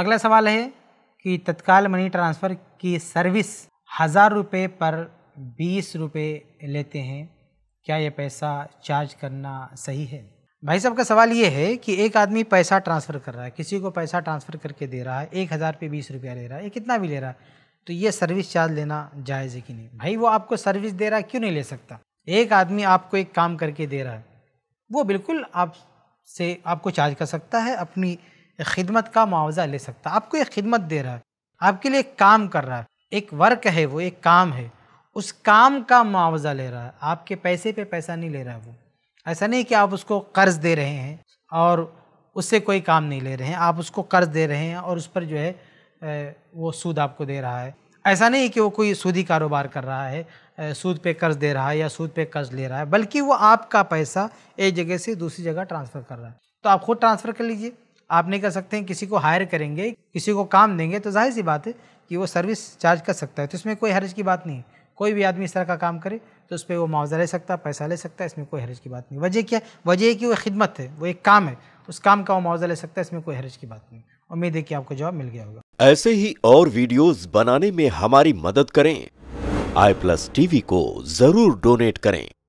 अगला सवाल है कि तत्काल मनी ट्रांसफ़र की सर्विस हज़ार रुपये पर बीस रुपये लेते हैं क्या ये पैसा चार्ज करना सही है भाई साहब का सवाल ये है कि एक आदमी पैसा ट्रांसफ़र कर रहा है किसी को पैसा ट्रांसफ़र करके दे रहा है एक हज़ार पे बीस रुपया ले रहा है ये कितना भी ले रहा है तो ये सर्विस चार्ज लेना जायज़ है कि नहीं भाई वो आपको सर्विस दे रहा है क्यों नहीं ले सकता एक आदमी आपको एक काम करके दे रहा है वो बिल्कुल आप से आपको चार्ज कर सकता है अपनी खिदमत का मुआवजा ले सकता है आपको एक खिदमत दे रहा है आपके लिए काम कर रहा है एक वर्क है वो एक काम है उस काम का मुआवजा ले रहा है आपके पैसे पे पैसा नहीं ले रहा है वो ऐसा नहीं कि आप उसको कर्ज़ दे रहे हैं और उससे कोई काम नहीं ले रहे हैं आप उसको कर्ज़ दे रहे हैं और उस पर जो है वो सूद आपको दे रहा है ऐसा नहीं कि वो कोई सूदी कारोबार कर रहा है सूद पे कर्ज़ दे रहा है या सूद पे कर्ज़ ले रहा है बल्कि वो आपका पैसा एक जगह से दूसरी जगह ट्रांसफ़र कर रहा है तो आप खुद ट्रांसफ़र कर लीजिए आप नहीं कर सकते हैं किसी को हायर करेंगे किसी को काम देंगे तो जाहिर सी बात है कि वो सर्विस चार्ज कर सकता है तो इसमें कोई हरज की बात नहीं है कोई भी आदमी इस तरह का काम करे तो उस पर वो मुआवजा ले सकता है पैसा ले सकता है इसमें कोई हरज की बात नहीं वजह क्या वजह कि वो खिदमत है वो एक काम है उस काम का वो मुआवजा ले सकता है इसमें कोई हर्ज की बात नहीं उम्मीद है कि आपको जवाब मिल गया होगा ऐसे ही और वीडियोस बनाने में हमारी मदद करें आई प्लस टीवी को जरूर डोनेट करें